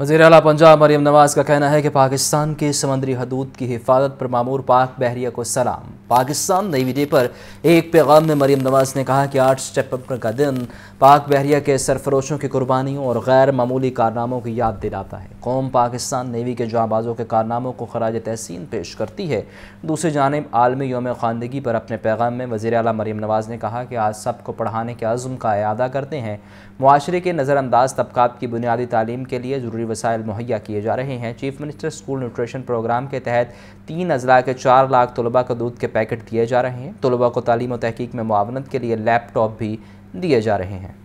वजीर अला पंजाब मरीम नवाज का कहना है कि पाकिस्तान के समंदरी हदूद की हिफाजत पर मामूर पाक बहरिया को सलाम पाकिस्तान नई वीडियो पर एक पैगाम में मरीम नवाज ने कहा कि आठ सितंबर का दिन पाक बहरिया के सरफरोशों की कुर्बानियों और गैर मामूली कारनामों की याद दिलाता है कौम पाकिस्तान नेवी के जाबाज़ों के कारनामों को खराज तहसीन पेश करती है दूसरी जानब आलमी योम खानदगी पर अपने पैगाम में वज़ी अल मरीम नवाज़ ने कहा कि आज सबको पढ़ाने के अज़म का अदा करते हैं माशरे के नज़रअंदाज तबक़ात की बुनियादी तालीम के लिए ज़रूरी वसायल मुहैया किए जा रहे हैं chief minister school nutrition programme के तहत तीन अजला के चार लाख तलबा का दूध के पैकेट दिए जा रहे हैं तलबा को तालीम तहकीक में मावनत के लिए लैपटॉप भी दिए जा रहे हैं